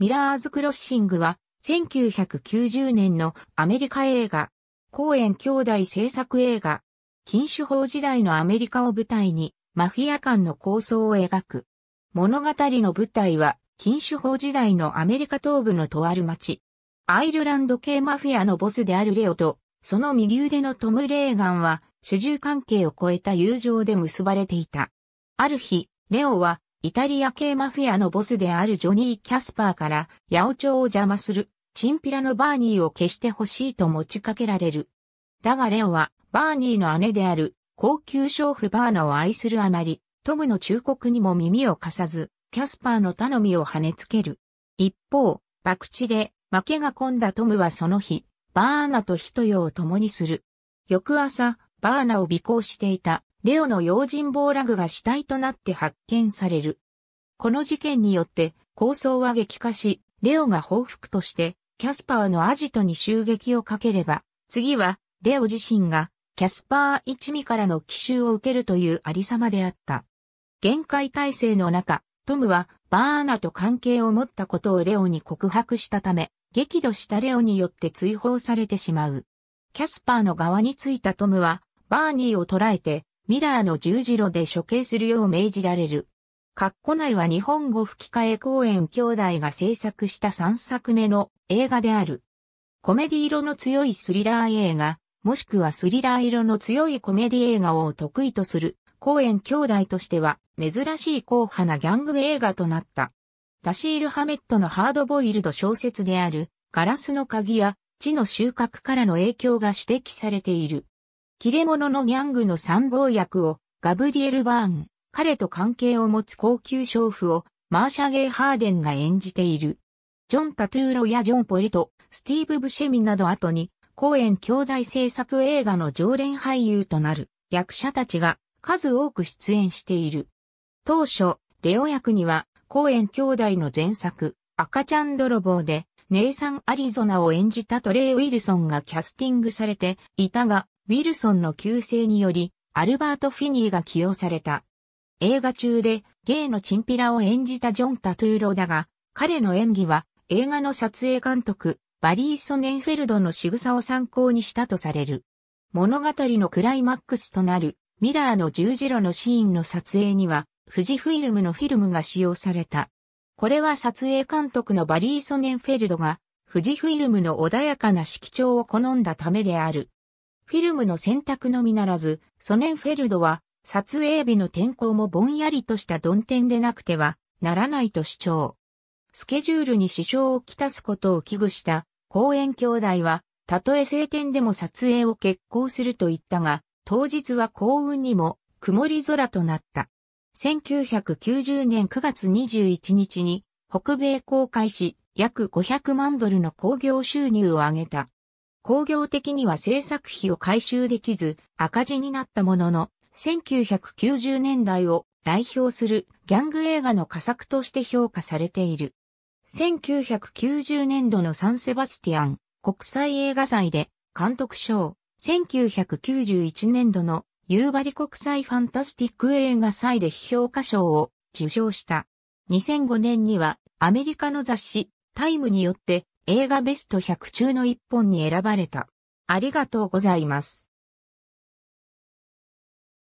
ミラーズ・クロッシングは、1990年のアメリカ映画、公園兄弟制作映画、禁酒法時代のアメリカを舞台に、マフィア間の構想を描く。物語の舞台は、禁酒法時代のアメリカ東部のとある町。アイルランド系マフィアのボスであるレオと、その右腕のトム・レーガンは、主従関係を超えた友情で結ばれていた。ある日、レオはイタリア系マフィアのボスであるジョニー・キャスパーから、八百長を邪魔する、チンピラのバーニーを消してほしいと持ちかけられる。だがレオは、バーニーの姉である、高級娼婦バーナを愛するあまり、トムの忠告にも耳を貸さず、キャスパーの頼みを跳ねつける。一方、博打で、負けが込んだトムはその日、バーナと人よを共にする。翌朝、バーナを尾行していたレオの用心棒ラグが死体となって発見される。この事件によって構想は激化し、レオが報復としてキャスパーのアジトに襲撃をかければ、次はレオ自身がキャスパー一味からの奇襲を受けるというありさまであった。限界体制の中、トムはバーナと関係を持ったことをレオに告白したため、激怒したレオによって追放されてしまう。キャスパーの側についたトムは、バーニーを捕らえて、ミラーの十字路で処刑するよう命じられる。カッコ内は日本語吹き替え公演兄弟が制作した3作目の映画である。コメディ色の強いスリラー映画、もしくはスリラー色の強いコメディ映画を得意とする、公演兄弟としては珍しい硬派なギャング映画となった。ダシール・ハメットのハードボイルド小説である、ガラスの鍵や、地の収穫からの影響が指摘されている。切れ者のギャングの参謀役をガブリエル・バーン、彼と関係を持つ高級娼婦をマーシャ・ゲイ・ハーデンが演じている。ジョン・タトゥーロやジョン・ポレト、スティーブ・ブシェミなど後に、公演兄弟制作映画の常連俳優となる役者たちが数多く出演している。当初、レオ役には、公演兄弟の前作、赤ちゃん泥棒で、ネイサン・アリゾナを演じたトレイ・ウィルソンがキャスティングされていたが、ウィルソンの旧姓により、アルバート・フィニーが起用された。映画中で、ゲイのチンピラを演じたジョン・タトゥーロだが、彼の演技は、映画の撮影監督、バリー・ソネンフェルドの仕草を参考にしたとされる。物語のクライマックスとなる、ミラーの十字路のシーンの撮影には、富士フィルムのフィルムが使用された。これは撮影監督のバリー・ソネンフェルドが、富士フィルムの穏やかな色調を好んだためである。フィルムの選択のみならず、ソネンフェルドは、撮影日の天候もぼんやりとした鈍天でなくてはならないと主張。スケジュールに支障をきたすことを危惧した公園兄弟は、たとえ晴天でも撮影を決行すると言ったが、当日は幸運にも曇り空となった。1990年9月21日に北米公開し、約500万ドルの興行収入を上げた。工業的には制作費を回収できず赤字になったものの、1990年代を代表するギャング映画の佳作として評価されている。1990年度のサンセバスティアン国際映画祭で監督賞、1991年度の夕張国際ファンタスティック映画祭で評価賞を受賞した。2005年にはアメリカの雑誌タイムによって映画ベスト100中の一本に選ばれた。ありがとうございます。